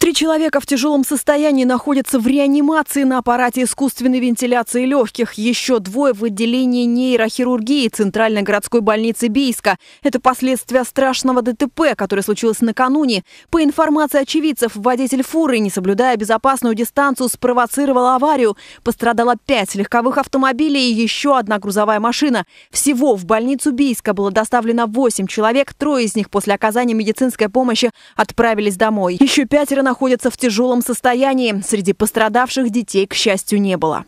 Три человека в тяжелом состоянии находятся в реанимации на аппарате искусственной вентиляции легких. Еще двое в отделении нейрохирургии Центральной городской больницы Бийска. Это последствия страшного ДТП, которое случилось накануне. По информации очевидцев, водитель фуры, не соблюдая безопасную дистанцию, спровоцировал аварию. Пострадало пять легковых автомобилей и еще одна грузовая машина. Всего в больницу Бийска было доставлено восемь человек. Трое из них после оказания медицинской помощи отправились домой. Еще пятеро находятся в тяжелом состоянии. Среди пострадавших детей, к счастью, не было.